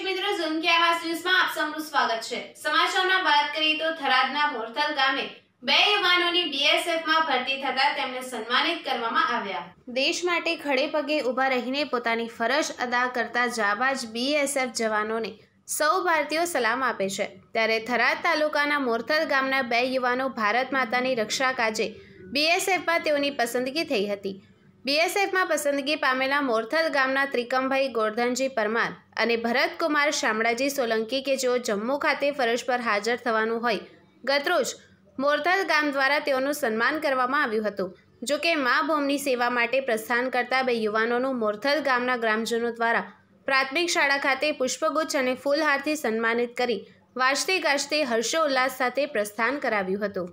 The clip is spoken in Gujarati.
સન્માનિત કરવામાં આવ્યા દેશ માટે ખડે પગે ઊભા રહીને પોતાની ફરજ અદા કરતા જાબાજ બીએસએફ જવાનોને સૌ ભારતીયો સલામ આપે છે ત્યારે થરાદ તાલુકાના મોરથલ ગામના બે યુવાનો ભારત માતાની રક્ષા કાજે બીએસએફમાં તેઓની પસંદગી થઈ હતી બીએસએફમાં પસંદગી પામેલા મોરથલ ગામના ત્રિકમભાઈ ગોરધનજી પરમાર અને ભરતકુમાર શામળાજી સોલંકી કે જેઓ જમ્મુ ખાતે ફરજ પર હાજર થવાનું હોય ગતરોજ મોરથલ ગામ દ્વારા તેઓનું સન્માન કરવામાં આવ્યું હતું જો કે મા ભૂમની સેવા માટે પ્રસ્થાન કરતા બે યુવાનોનું મોરથલ ગામના ગ્રામજનો દ્વારા પ્રાથમિક શાળા ખાતે પુષ્પગુચ્છ અને ફૂલહારથી સન્માનિત કરી વાજતે ગાજતે હર્ષોલ્લાસ સાથે પ્રસ્થાન કરાવ્યું હતું